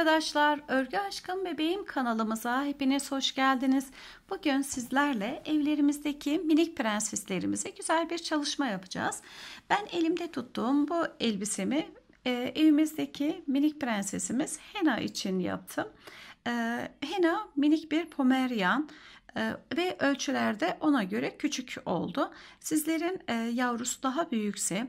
arkadaşlar, Örgü Aşkım Bebeğim kanalımıza hepiniz hoş geldiniz. Bugün sizlerle evlerimizdeki minik prenseslerimize güzel bir çalışma yapacağız. Ben elimde tuttuğum bu elbisemi e, evimizdeki minik prensesimiz Hena için yaptım. E, Hena minik bir pomeryan e, ve ölçülerde ona göre küçük oldu. Sizlerin e, yavrusu daha büyükse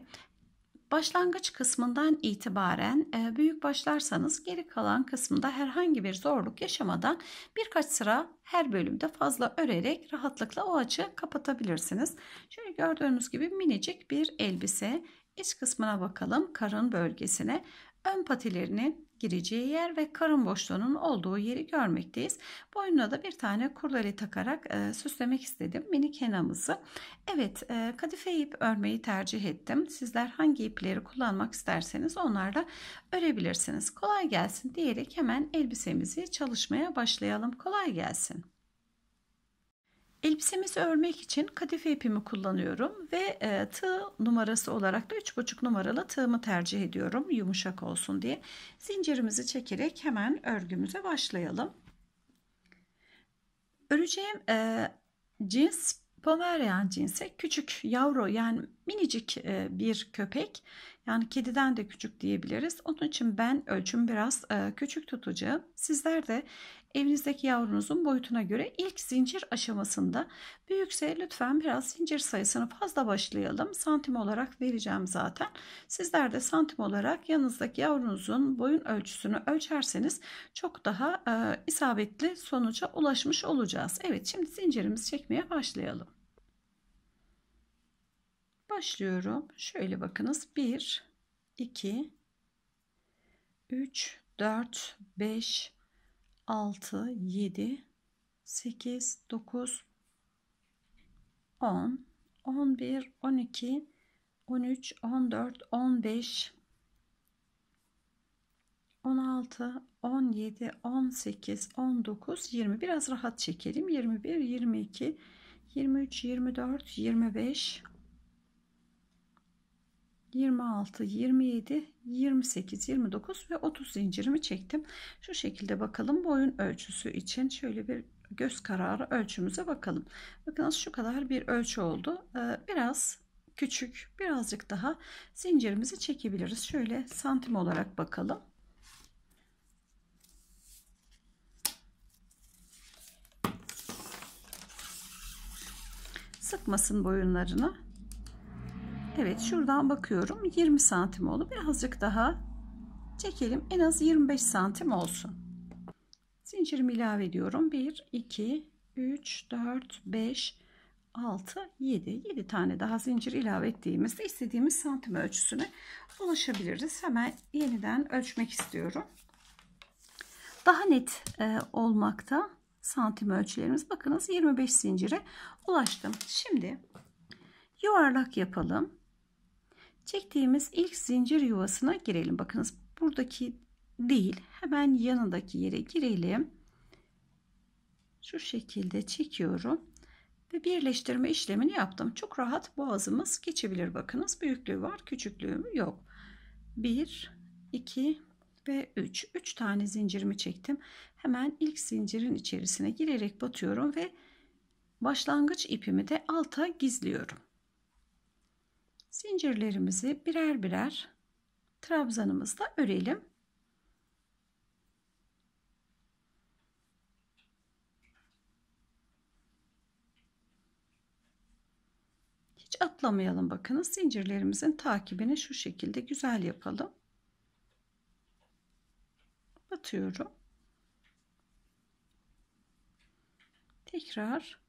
Başlangıç kısmından itibaren e, büyük başlarsanız geri kalan kısmında herhangi bir zorluk yaşamadan birkaç sıra her bölümde fazla örerek rahatlıkla o açı kapatabilirsiniz. Şöyle gördüğünüz gibi minicik bir elbise. İç kısmına bakalım karın bölgesine. Ön patilerini gireceği yer ve karın boşluğunun olduğu yeri görmekteyiz. Boynuna da bir tane kurdele takarak e, süslemek istedim minik henamızı. Evet e, kadife ip örmeyi tercih ettim. Sizler hangi ipleri kullanmak isterseniz onlarla örebilirsiniz. Kolay gelsin diyerek hemen elbisemizi çalışmaya başlayalım. Kolay gelsin. Elbisemizi örmek için kadife ipimi kullanıyorum ve e, tığ numarası olarak da 3,5 numaralı tığımı tercih ediyorum yumuşak olsun diye. Zincirimizi çekerek hemen örgümüze başlayalım. Öreceğim e, cins Pomerian cinse küçük yavru yani minicik e, bir köpek yani kediden de küçük diyebiliriz. Onun için ben ölçüm biraz e, küçük tutacağım. Sizler de evinizdeki yavrunuzun boyutuna göre ilk zincir aşamasında büyükse lütfen biraz zincir sayısını fazla başlayalım. Santim olarak vereceğim zaten. Sizler de santim olarak yanınızdaki yavrunuzun boyun ölçüsünü ölçerseniz çok daha e, isabetli sonuca ulaşmış olacağız. Evet şimdi zincirimizi çekmeye başlayalım. Başlıyorum. Şöyle bakınız 1 2 3 4 5 6, 7, 8, 9, 10, 11, 12, 13, 14, 15, 16, 17, 18, 19, 20. Biraz rahat çekelim. 21, 22, 23, 24, 25, 26, 27, 28, 29 ve 30 zincirimi çektim. Şu şekilde bakalım boyun ölçüsü için şöyle bir göz kararı ölçümüze bakalım. Bakınız şu kadar bir ölçü oldu. Ee, biraz küçük birazcık daha zincirimizi çekebiliriz. Şöyle santim olarak bakalım. Sıkmasın boyunlarını. Evet şuradan bakıyorum 20 santim oldu birazcık daha çekelim en az 25 santim olsun zincirimi ilave ediyorum 1 2 3 4 5 6 7 7 tane daha zincir ilave ettiğimizde istediğimiz santim ölçüsüne ulaşabiliriz hemen yeniden ölçmek istiyorum daha net e, olmakta santim ölçülerimiz bakınız 25 zincire ulaştım şimdi yuvarlak yapalım Çektiğimiz ilk zincir yuvasına girelim. Bakınız buradaki değil hemen yanındaki yere girelim. Şu şekilde çekiyorum ve birleştirme işlemini yaptım. Çok rahat boğazımız geçebilir. Bakınız büyüklüğü var küçüklüğü yok. 1, 2 ve 3. 3 tane zincirimi çektim. Hemen ilk zincirin içerisine girerek batıyorum ve başlangıç ipimi de alta gizliyorum zincirlerimizi birer birer trabzanımızla örelim. Hiç atlamayalım bakınız zincirlerimizin takibini şu şekilde güzel yapalım. Batıyorum. Tekrar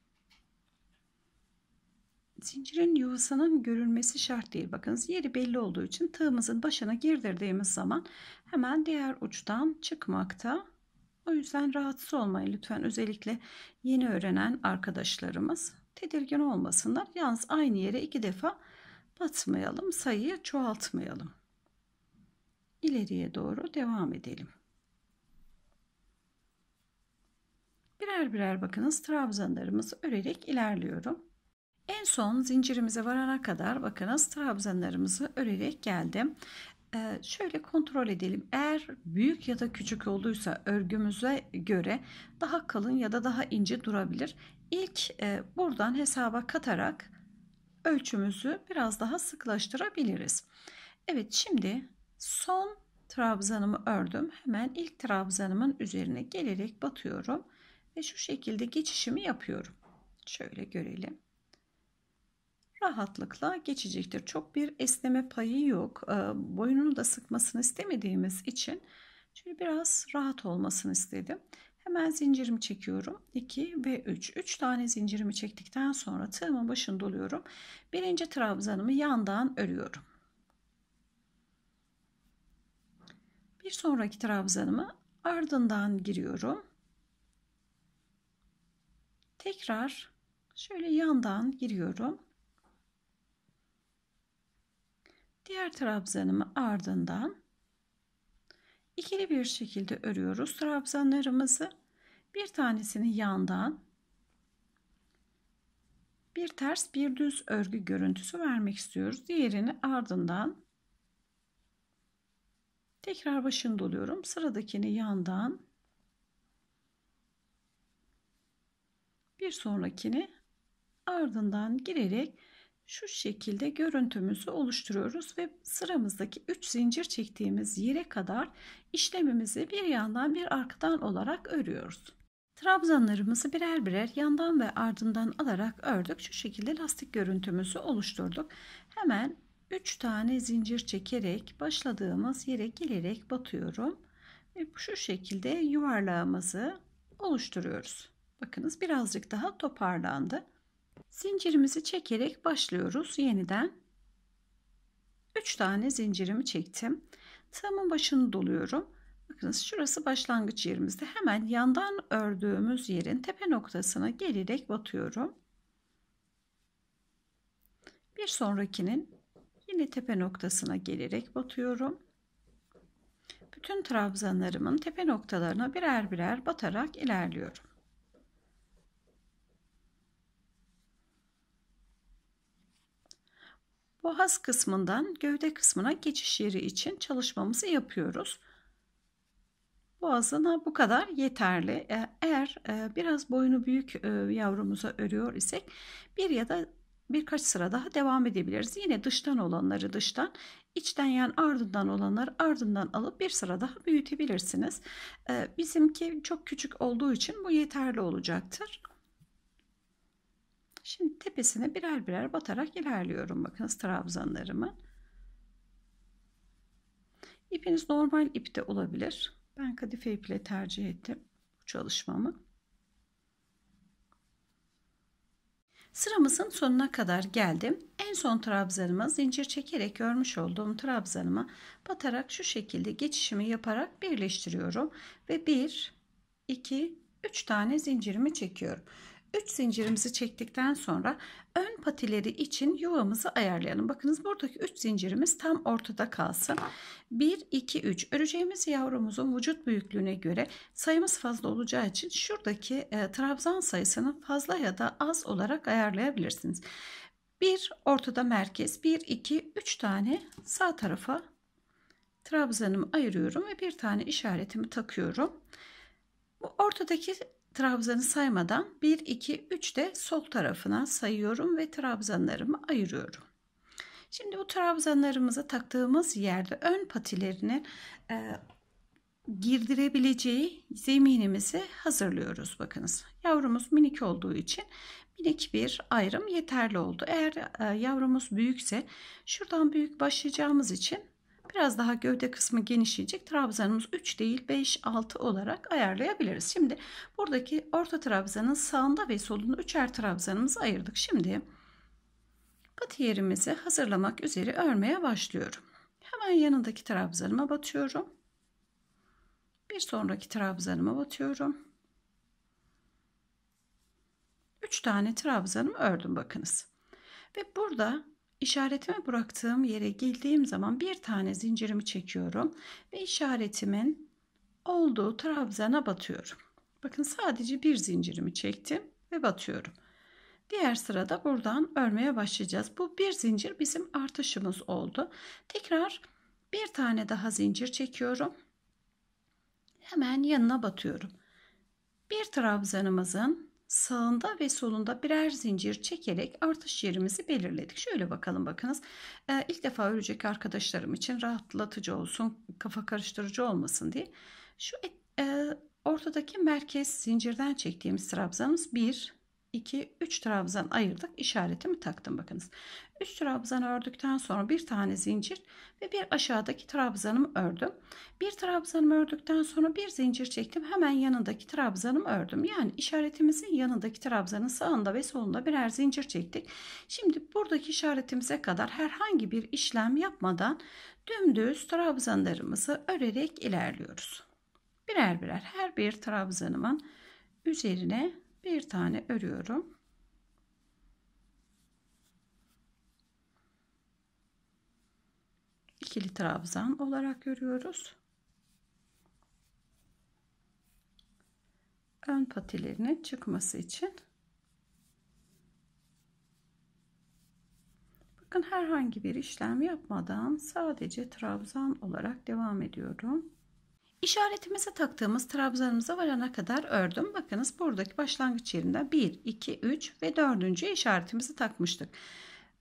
zincirin yuvasının görülmesi şart değil. Bakınız yeri belli olduğu için tığımızın başına girdirdiğimiz zaman hemen diğer uçtan çıkmakta. O yüzden rahatsız olmayın lütfen özellikle yeni öğrenen arkadaşlarımız tedirgin olmasınlar. Yalnız aynı yere iki defa batmayalım sayıyı çoğaltmayalım. İleriye doğru devam edelim. Birer birer bakınız trabzanlarımızı örerek ilerliyorum. En son zincirimize varana kadar bakınız trabzanlarımızı örerek geldim. Ee, şöyle kontrol edelim. Eğer büyük ya da küçük olduysa örgümüze göre daha kalın ya da daha ince durabilir. İlk e, buradan hesaba katarak ölçümüzü biraz daha sıklaştırabiliriz. Evet şimdi son trabzanımı ördüm. Hemen ilk trabzanımın üzerine gelerek batıyorum ve şu şekilde geçişimi yapıyorum. Şöyle görelim rahatlıkla geçecektir. Çok bir esneme payı yok. Ee, Boyununu da sıkmasını istemediğimiz için şöyle biraz rahat olmasını istedim. Hemen zincirimi çekiyorum. 2 ve 3. 3 tane zincirimi çektikten sonra tığımın başını doluyorum. Birinci trabzanımı yandan örüyorum. Bir sonraki trabzanımı ardından giriyorum. Tekrar şöyle yandan giriyorum Diğer trabzanımı ardından ikili bir şekilde örüyoruz trabzanlarımızı. Bir tanesini yandan bir ters bir düz örgü görüntüsü vermek istiyoruz. Diğerini ardından tekrar başını doluyorum. Sıradakini yandan bir sonrakini ardından girerek şu şekilde görüntümüzü oluşturuyoruz ve sıramızdaki 3 zincir çektiğimiz yere kadar işlemimizi bir yandan bir arkadan olarak örüyoruz. Trabzanlarımızı birer birer yandan ve ardından alarak ördük. Şu şekilde lastik görüntümüzü oluşturduk. Hemen 3 tane zincir çekerek başladığımız yere gelerek batıyorum. Ve şu şekilde yuvarlağımızı oluşturuyoruz. Bakınız birazcık daha toparlandı. Zincirimizi çekerek başlıyoruz yeniden. 3 tane zincirimi çektim. Tığımın başını doluyorum. Bakınız şurası başlangıç yerimizde. Hemen yandan ördüğümüz yerin tepe noktasına gelerek batıyorum. Bir sonrakinin yine tepe noktasına gelerek batıyorum. Bütün trabzanlarımın tepe noktalarına birer birer batarak ilerliyorum. Boğaz kısmından gövde kısmına geçiş yeri için çalışmamızı yapıyoruz. Boğazına bu kadar yeterli. E, eğer e, biraz boyunu büyük e, yavrumuza örüyor isek bir ya da birkaç sıra daha devam edebiliriz. Yine dıştan olanları dıştan, içten yani ardından olanları ardından alıp bir sıra daha büyütebilirsiniz. Bizimki çok küçük olduğu için bu yeterli olacaktır. Şimdi tepesine birer birer batarak ilerliyorum. Bakınız trabzanlarımı. İpiniz normal ipte olabilir. Ben kadife iple tercih ettim bu çalışmamı. Sıramızın sonuna kadar geldim. En son trabzanıma zincir çekerek örmüş olduğum trabzanıma batarak şu şekilde geçişimi yaparak birleştiriyorum. Ve 1, 2, 3 tane zincirimi çekiyorum. 3 zincirimizi çektikten sonra ön patileri için yuvamızı ayarlayalım. Bakınız buradaki 3 zincirimiz tam ortada kalsın. 1, 2, 3 öreceğimiz yavrumuzun vücut büyüklüğüne göre sayımız fazla olacağı için şuradaki e, trabzan sayısını fazla ya da az olarak ayarlayabilirsiniz. 1 ortada merkez 1, 2, 3 tane sağ tarafa trabzanımı ayırıyorum ve bir tane işaretimi takıyorum. Bu ortadaki trabzanı saymadan 1, 2, 3 de sol tarafına sayıyorum ve trabzanlarımı ayırıyorum. Şimdi bu trabzanlarımızı taktığımız yerde ön patilerinin e, girdirebileceği zeminimizi hazırlıyoruz. Bakınız yavrumuz minik olduğu için minik bir ayrım yeterli oldu. Eğer e, yavrumuz büyükse şuradan büyük başlayacağımız için biraz daha gövde kısmı genişleyecek. Trabzanımız 3 değil 5, 6 olarak ayarlayabiliriz. Şimdi buradaki orta trabzanın sağında ve solunda üçer trabzanımızı ayırdık. Şimdi patiyerimizi hazırlamak üzere örmeye başlıyorum. Hemen yanındaki trabzanıma batıyorum. Bir sonraki trabzanıma batıyorum. 3 tane trabzanımı ördüm bakınız. Ve burada İşaretimi bıraktığım yere geldiğim zaman bir tane zincirimi çekiyorum ve işaretimin olduğu trabzana batıyorum. Bakın sadece bir zincirimi çektim ve batıyorum. Diğer sırada buradan örmeye başlayacağız. Bu bir zincir bizim artışımız oldu. Tekrar bir tane daha zincir çekiyorum. Hemen yanına batıyorum. Bir trabzanımızın sağında ve solunda birer zincir çekerek artış yerimizi belirledik. Şöyle bakalım bakınız. Ee, ilk defa örecek arkadaşlarım için rahatlatıcı olsun, kafa karıştırıcı olmasın diye. Şu et, e, ortadaki merkez zincirden çektiğimiz trabzanımız 1, 2, 3 trabzan ayırdık. İşaretimi taktım bakınız. 3 trabzan ördükten sonra bir tane zincir ve bir aşağıdaki trabzanımı ördüm. Bir trabzanımı ördükten sonra bir zincir çektim. Hemen yanındaki trabzanımı ördüm. Yani işaretimizin yanındaki trabzanın sağında ve solunda birer zincir çektik. Şimdi buradaki işaretimize kadar herhangi bir işlem yapmadan dümdüz trabzanlarımızı örerek ilerliyoruz. Birer birer her bir trabzanımın üzerine bir tane örüyorum. İkili trabzan olarak örüyoruz. Ön patilerinin çıkması için Bakın herhangi bir işlem yapmadan sadece trabzan olarak devam ediyorum. İşaretimize taktığımız trabzanımıza varana kadar ördüm. Bakınız buradaki başlangıç yerinde 1, 2, 3 ve 4. işaretimizi takmıştık.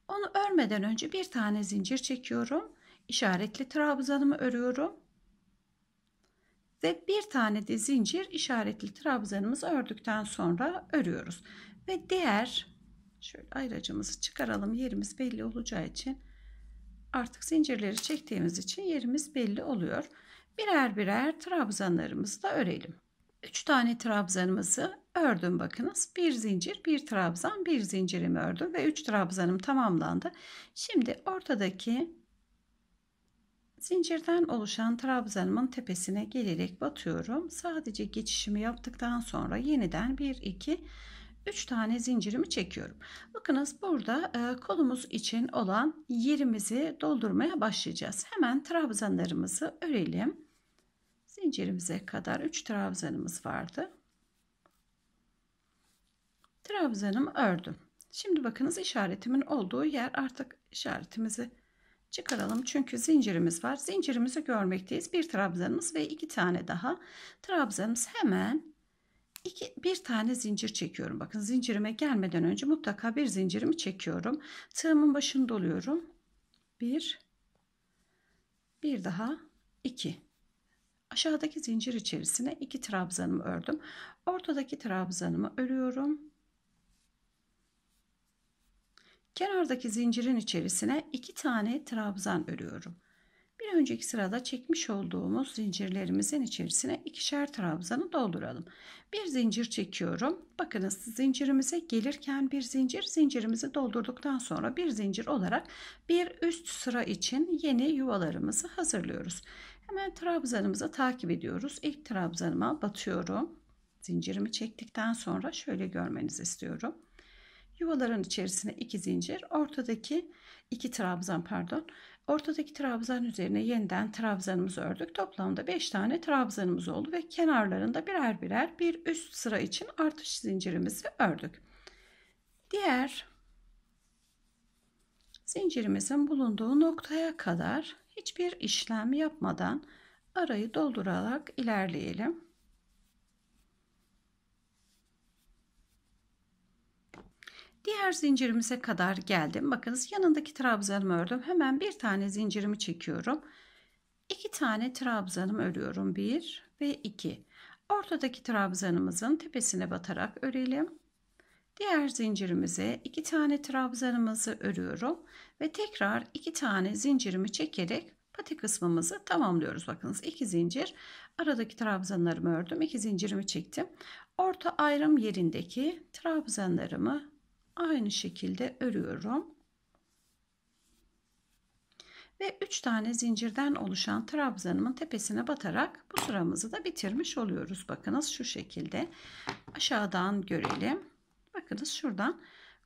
Onu örmeden önce bir tane zincir çekiyorum. İşaretli trabzanımı örüyorum. Ve bir tane de zincir işaretli trabzanımızı ördükten sonra örüyoruz. Ve diğer şöyle ayracımızı çıkaralım yerimiz belli olacağı için artık zincirleri çektiğimiz için yerimiz belli oluyor birer birer trabzanlarımızı da örelim. 3 tane trabzanımızı ördüm bakınız. Bir zincir, bir trabzan, bir zincirimi ördüm ve 3 trabzanım tamamlandı. Şimdi ortadaki zincirden oluşan trabzanımın tepesine gelerek batıyorum. Sadece geçişimi yaptıktan sonra yeniden 1 2 3 tane zincirimi çekiyorum. Bakınız burada e, kolumuz için olan yerimizi doldurmaya başlayacağız. Hemen trabzanlarımızı örelim. Zincirimize kadar 3 trabzanımız vardı. Trabzanımı ördüm. Şimdi bakınız işaretimin olduğu yer artık işaretimizi çıkaralım. Çünkü zincirimiz var. Zincirimizi görmekteyiz. Bir trabzanımız ve iki tane daha. Trabzanımız hemen iki, bir tane zincir çekiyorum. Bakın zincirime gelmeden önce mutlaka bir zincirimi çekiyorum. Tığımın başını doluyorum. Bir, bir daha iki. Aşağıdaki zincir içerisine iki trabzanımı ördüm. Ortadaki trabzanımı örüyorum. Kenardaki zincirin içerisine iki tane trabzan örüyorum. Bir önceki sırada çekmiş olduğumuz zincirlerimizin içerisine ikişer trabzanı dolduralım. Bir zincir çekiyorum. Bakınız zincirimize gelirken bir zincir, zincirimizi doldurduktan sonra bir zincir olarak bir üst sıra için yeni yuvalarımızı hazırlıyoruz. Hemen trabzanımızı takip ediyoruz. İlk trabzanıma batıyorum. Zincirimi çektikten sonra şöyle görmenizi istiyorum. Yuvaların içerisine iki zincir, ortadaki iki trabzan pardon. Ortadaki trabzan üzerine yeniden trabzanımızı ördük. Toplamda 5 tane trabzanımız oldu ve kenarlarında birer birer bir üst sıra için artış zincirimizi ördük. Diğer zincirimizin bulunduğu noktaya kadar hiçbir işlem yapmadan arayı doldurarak ilerleyelim. Diğer zincirimize kadar geldim. Bakınız yanındaki trabzanımı ördüm. Hemen bir tane zincirimi çekiyorum. İki tane trabzanımı örüyorum. Bir ve iki. Ortadaki trabzanımızın tepesine batarak örelim. Diğer zincirimize iki tane trabzanımızı örüyorum ve tekrar iki tane zincirimi çekerek pati kısmımızı tamamlıyoruz. Bakınız iki zincir aradaki trabzanlarımı ördüm. İki zincirimi çektim. Orta ayrım yerindeki trabzanlarımı aynı şekilde örüyorum. Ve 3 tane zincirden oluşan trabzanımın tepesine batarak bu sıramızı da bitirmiş oluyoruz. Bakınız şu şekilde aşağıdan görelim. Bakınız şuradan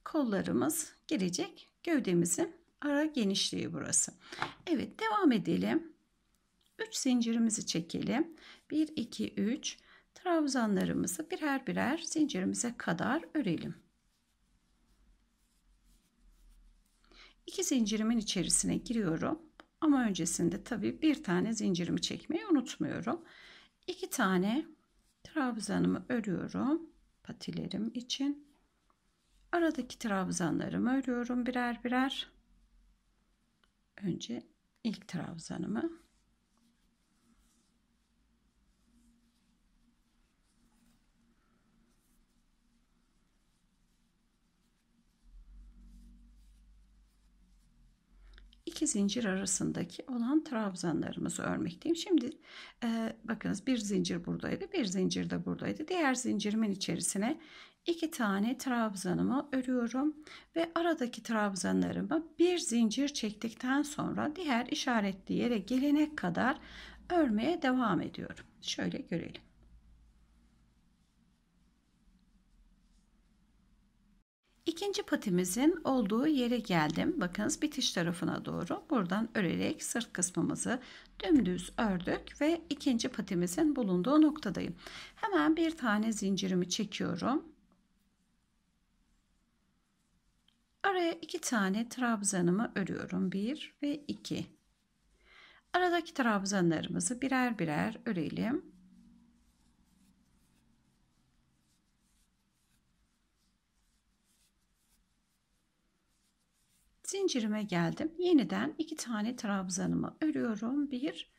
kollarımız gelecek. Gövdemizin ara genişliği burası. Evet devam edelim. 3 zincirimizi çekelim. 1, 2, 3 trabzanlarımızı birer birer zincirimize kadar örelim. İki zincirimin içerisine giriyorum. Ama öncesinde tabii bir tane zincirimi çekmeyi unutmuyorum. İki tane trabzanımı örüyorum. Patilerim için. Aradaki trabzanlarımı örüyorum birer birer. Önce ilk trabzanımı zincir arasındaki olan trabzanlarımızı örmekteyim. Şimdi e, bakınız bir zincir buradaydı, bir zincir de buradaydı. Diğer zincirimin içerisine iki tane trabzanımı örüyorum ve aradaki trabzanlarımı bir zincir çektikten sonra diğer işaretli yere gelene kadar örmeye devam ediyorum. Şöyle görelim. İkinci patimizin olduğu yere geldim. Bakınız bitiş tarafına doğru buradan örerek sırt kısmımızı dümdüz ördük ve ikinci patimizin bulunduğu noktadayım. Hemen bir tane zincirimi çekiyorum. Araya iki tane trabzanımı örüyorum. Bir ve iki. Aradaki trabzanlarımızı birer birer örelim. zincirime geldim. Yeniden iki tane trabzanımı örüyorum. Bir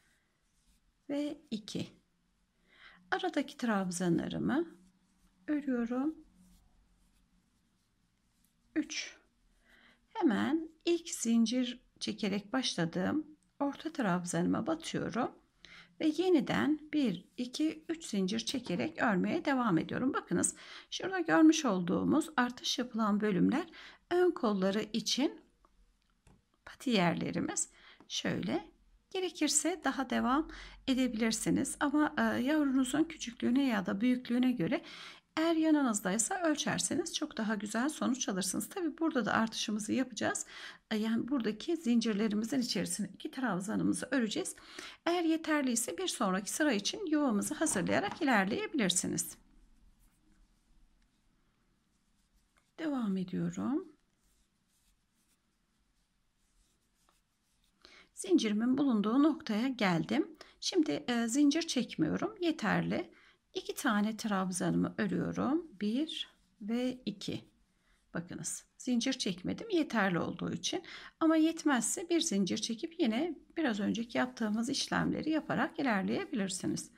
ve iki. Aradaki trabzanlarımı örüyorum. Üç. Hemen ilk zincir çekerek başladığım orta trabzanıma batıyorum ve yeniden 1 2 3 zincir çekerek örmeye devam ediyorum. Bakınız şurada görmüş olduğumuz artış yapılan bölümler ön kolları için Pati yerlerimiz şöyle Gerekirse daha devam edebilirsiniz ama e, yavrunuzun küçüklüğüne ya da büyüklüğüne göre eğer yanınızdaysa ölçerseniz çok daha güzel sonuç alırsınız. Tabi burada da artışımızı yapacağız. E, yani buradaki zincirlerimizin içerisine iki trabzanımızı öreceğiz. Eğer yeterliyse bir sonraki sıra için yuvamızı hazırlayarak ilerleyebilirsiniz. Devam ediyorum. zincirimin bulunduğu noktaya geldim. Şimdi e, zincir çekmiyorum. Yeterli. 2 tane trabzanımı örüyorum. 1 ve 2. Bakınız zincir çekmedim yeterli olduğu için ama yetmezse bir zincir çekip yine biraz önceki yaptığımız işlemleri yaparak ilerleyebilirsiniz.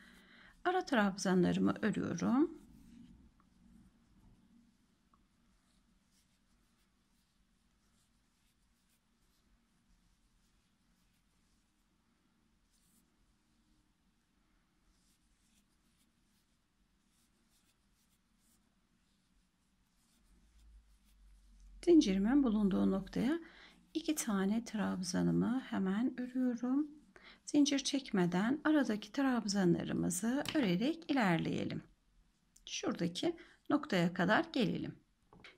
Ara trabzanlarımı örüyorum. zincirimin bulunduğu noktaya iki tane trabzanımı hemen örüyorum. Zincir çekmeden aradaki trabzanlarımızı örerek ilerleyelim. Şuradaki noktaya kadar gelelim.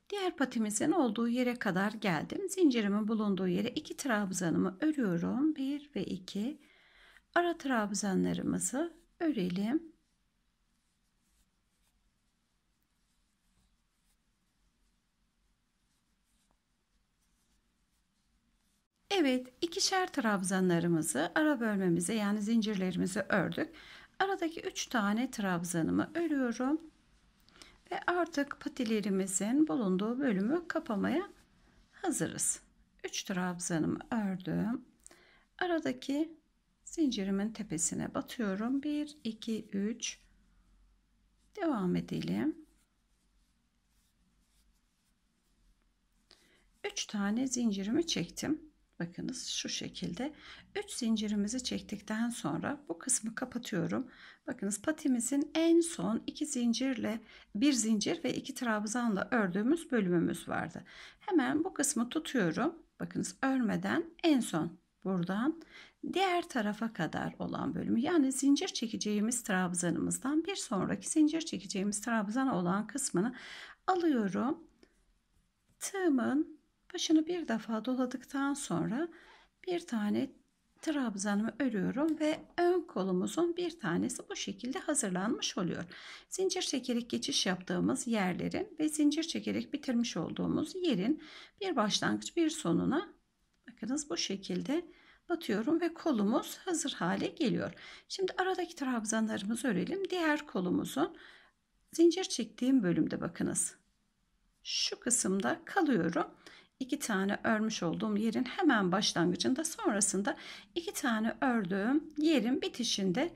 Diğer patimizin olduğu yere kadar geldim. Zincirimin bulunduğu yere iki trabzanımı örüyorum. 1 ve 2. Ara trabzanlarımızı örelim. Evet, ikişer trabzanlarımızı ara bölmemize yani zincirlerimizi ördük. Aradaki 3 tane trabzanımı örüyorum. Ve artık patilerimizin bulunduğu bölümü kapamaya hazırız. 3 trabzanımı ördüm. Aradaki zincirimin tepesine batıyorum. 1 2 3 devam edelim. 3 tane zincirimi çektim. Bakınız şu şekilde 3 zincirimizi çektikten sonra bu kısmı kapatıyorum. Bakınız patimizin en son 2 zincirle 1 zincir ve 2 trabzanla ördüğümüz bölümümüz vardı. Hemen bu kısmı tutuyorum. Bakınız örmeden en son buradan diğer tarafa kadar olan bölümü yani zincir çekeceğimiz trabzanımızdan bir sonraki zincir çekeceğimiz trabzan olan kısmını alıyorum. Tığımın Başını bir defa doladıktan sonra bir tane trabzanımı örüyorum ve ön kolumuzun bir tanesi bu şekilde hazırlanmış oluyor. Zincir çekerek geçiş yaptığımız yerlerin ve zincir çekerek bitirmiş olduğumuz yerin bir başlangıç bir sonuna bakınız bu şekilde batıyorum ve kolumuz hazır hale geliyor. Şimdi aradaki trabzanlarımızı örelim. Diğer kolumuzun zincir çektiğim bölümde bakınız. Şu kısımda kalıyorum iki tane örmüş olduğum yerin hemen başlangıcında sonrasında iki tane ördüğüm yerin bitişinde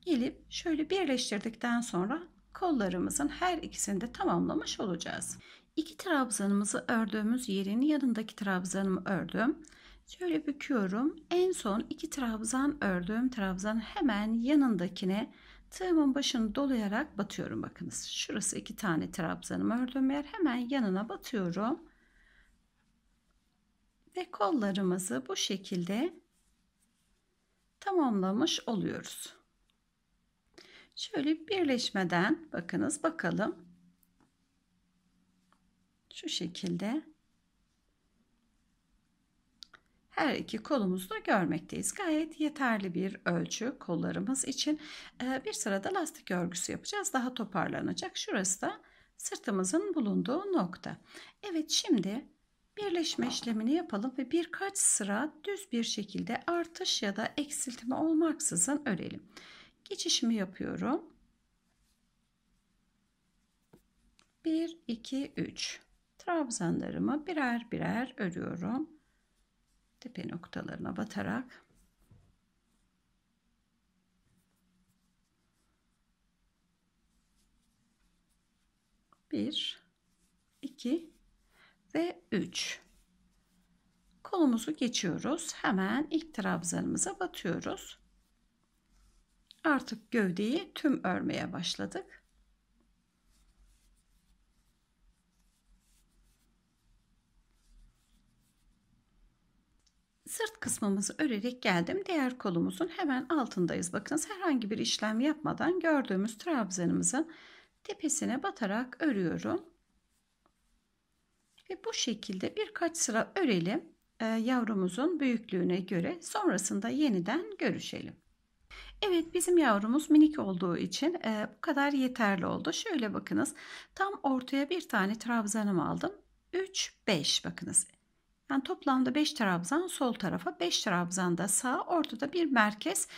gelip şöyle birleştirdikten sonra kollarımızın her ikisini de tamamlamış olacağız. İki trabzanımızı ördüğümüz yerin yanındaki trabzanımı ördüm. Şöyle büküyorum. En son iki trabzan ördüğüm trabzan hemen yanındakine tığımın başını dolayarak batıyorum. Bakınız şurası iki tane trabzanımı ördüğüm yer hemen yanına batıyorum ve kollarımızı bu şekilde tamamlamış oluyoruz. Şöyle birleşmeden bakınız bakalım. Şu şekilde her iki kolumuzu da görmekteyiz. Gayet yeterli bir ölçü kollarımız için. Ee, bir sırada lastik örgüsü yapacağız. Daha toparlanacak. Şurası da sırtımızın bulunduğu nokta. Evet şimdi Birleşme işlemini yapalım ve birkaç sıra düz bir şekilde artış ya da eksiltme olmaksızın örelim. Geçişimi yapıyorum. 1, 2, 3. Trabzanlarımı birer birer örüyorum. Tepe noktalarına batarak. Bir, iki, ve 3. Kolumuzu geçiyoruz. Hemen ilk trabzanımıza batıyoruz. Artık gövdeyi tüm örmeye başladık. sırt kısmımızı örerek geldim. Diğer kolumuzun hemen altındayız. Bakınız herhangi bir işlem yapmadan gördüğümüz trabzanımızın tepesine batarak örüyorum. Ve bu şekilde birkaç sıra örelim e, yavrumuzun büyüklüğüne göre sonrasında yeniden görüşelim. Evet bizim yavrumuz minik olduğu için e, bu kadar yeterli oldu. Şöyle bakınız tam ortaya bir tane trabzanım aldım. 3, 5 bakınız. Yani toplamda 5 trabzan sol tarafa 5 trabzan da sağ ortada bir merkez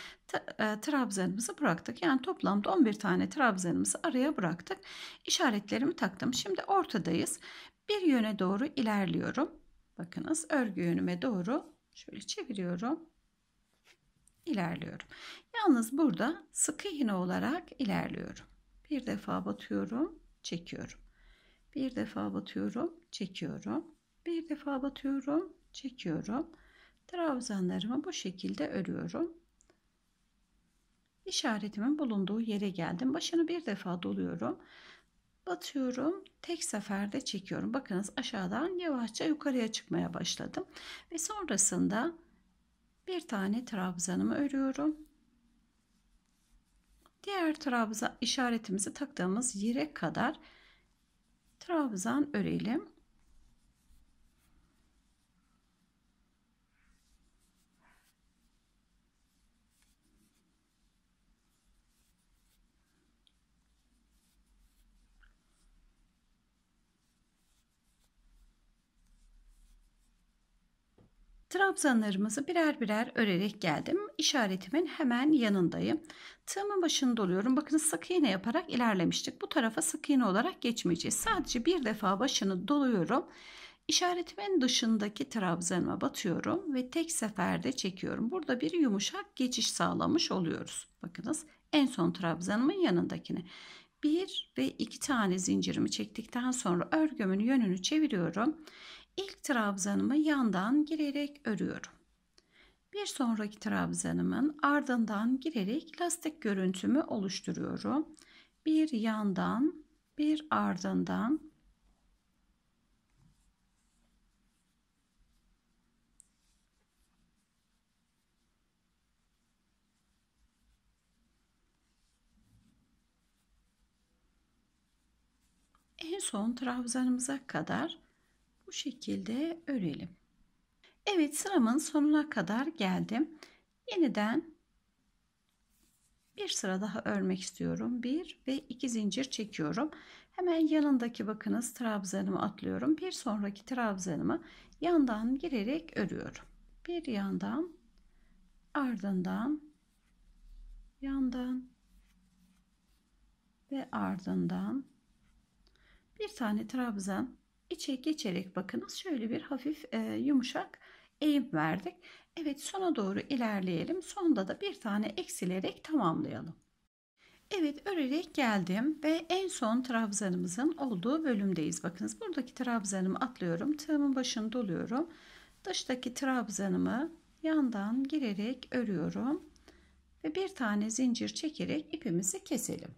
e, trabzanımızı bıraktık. Yani toplamda 11 tane trabzanımızı araya bıraktık. İşaretlerimi taktım. Şimdi ortadayız bir yöne doğru ilerliyorum. Bakınız örgü yönüme doğru şöyle çeviriyorum. İlerliyorum. Yalnız burada sık iğne olarak ilerliyorum. Bir defa batıyorum, çekiyorum. Bir defa batıyorum, çekiyorum. Bir defa batıyorum, çekiyorum. Trabzanlarımı bu şekilde örüyorum. İşaretimin bulunduğu yere geldim. Başını bir defa doluyorum batıyorum. Tek seferde çekiyorum. Bakınız aşağıdan yavaşça yukarıya çıkmaya başladım. Ve sonrasında bir tane trabzanımı örüyorum. Diğer trabzan işaretimizi taktığımız yere kadar trabzan örelim. trabzanlarımızı birer birer örerek geldim. İşaretimin hemen yanındayım. Tığımın başını doluyorum. Bakın sık iğne yaparak ilerlemiştik. Bu tarafa sık iğne olarak geçmeyeceğiz. Sadece bir defa başını doluyorum. İşaretimin dışındaki trabzanıma batıyorum ve tek seferde çekiyorum. Burada bir yumuşak geçiş sağlamış oluyoruz. Bakınız en son trabzanımın yanındakini. Bir ve iki tane zincirimi çektikten sonra örgümün yönünü çeviriyorum. İlk trabzanımı yandan girerek örüyorum. Bir sonraki trabzanımın ardından girerek lastik görüntümü oluşturuyorum. Bir yandan, bir ardından En son trabzanımıza kadar bu şekilde örelim. Evet sıramın sonuna kadar geldim. Yeniden bir sıra daha örmek istiyorum. 1 ve 2 zincir çekiyorum. Hemen yanındaki bakınız trabzanımı atlıyorum. Bir sonraki trabzanımı yandan girerek örüyorum. Bir yandan ardından yandan ve ardından bir tane trabzan içe geçerek bakınız şöyle bir hafif e, yumuşak eğim verdik. Evet sona doğru ilerleyelim. Sonda da bir tane eksilerek tamamlayalım. Evet örerek geldim ve en son trabzanımızın olduğu bölümdeyiz. Bakınız buradaki trabzanımı atlıyorum. Tığımın başını doluyorum. Dıştaki trabzanımı yandan girerek örüyorum. Ve bir tane zincir çekerek ipimizi keselim.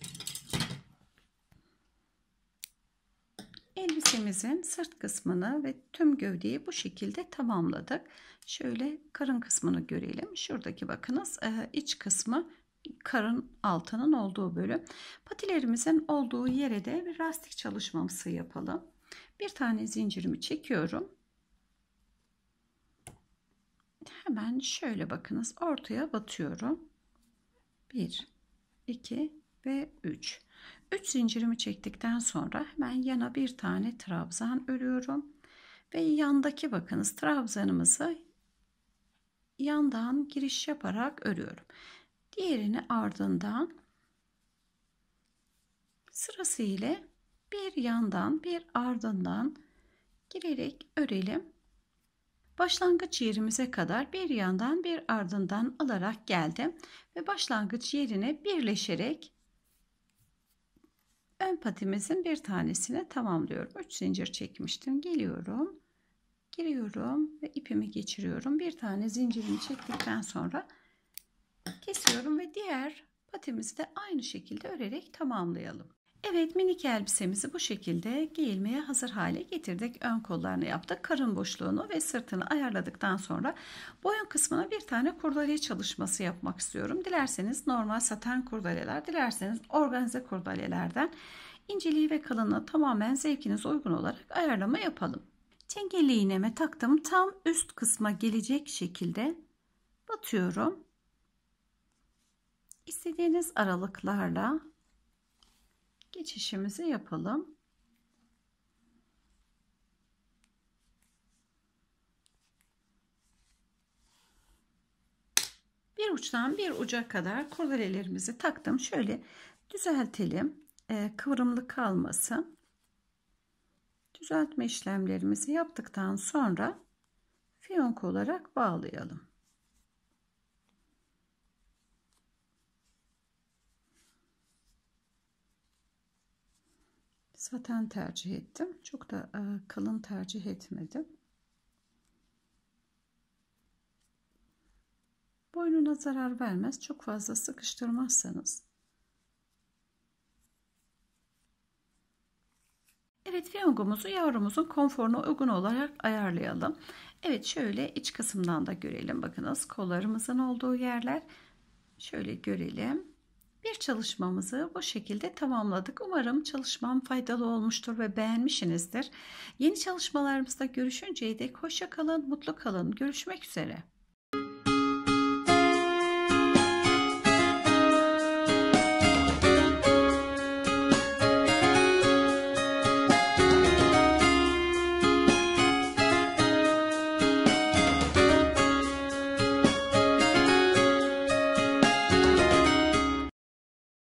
Elbisemizin sırt kısmını ve tüm gövdeyi bu şekilde tamamladık. Şöyle karın kısmını görelim. Şuradaki bakınız e, iç kısmı karın altının olduğu bölüm. Patilerimizin olduğu yere de bir lastik çalışmamızı yapalım. Bir tane zincirimi çekiyorum. Hemen şöyle bakınız ortaya batıyorum. 1, 2 ve 3. 3 zincirimi çektikten sonra hemen yana bir tane trabzan örüyorum. Ve yandaki bakınız trabzanımızı yandan giriş yaparak örüyorum. Diğerini ardından sırasıyla bir yandan bir ardından girerek örelim. Başlangıç yerimize kadar bir yandan bir ardından alarak geldim ve başlangıç yerine birleşerek ön patimizin bir tanesini tamamlıyorum. 3 zincir çekmiştim. Geliyorum. Giriyorum ve ipimi geçiriyorum. Bir tane zincirimi çektikten sonra kesiyorum ve diğer patimizi de aynı şekilde örerek tamamlayalım. Evet minik elbisemizi bu şekilde giyilmeye hazır hale getirdik. Ön kollarını yaptık. Karın boşluğunu ve sırtını ayarladıktan sonra boyun kısmına bir tane kurdale çalışması yapmak istiyorum. Dilerseniz normal saten kurdaleler, dilerseniz organize kurdalelerden inceliği ve kalınlığı tamamen zevkiniz uygun olarak ayarlama yapalım. Çengeli iğneme taktım. Tam üst kısma gelecek şekilde batıyorum. İstediğiniz aralıklarla geçişimizi yapalım. Bir uçtan bir uca kadar kurdelelerimizi taktım. Şöyle düzeltelim. Ee, kıvrımlı kalmasın. Düzeltme işlemlerimizi yaptıktan sonra fiyonk olarak bağlayalım. saten tercih ettim. Çok da e, kalın tercih etmedim. Boynuna zarar vermez. Çok fazla sıkıştırmazsanız. Evet fiyongumuzu yavrumuzun konforuna uygun olarak ayarlayalım. Evet şöyle iç kısımdan da görelim. Bakınız kollarımızın olduğu yerler. Şöyle görelim. Bir çalışmamızı bu şekilde tamamladık. Umarım çalışmam faydalı olmuştur ve beğenmişsinizdir. Yeni çalışmalarımızda görüşünceye dek hoşça kalın, mutlu kalın. Görüşmek üzere.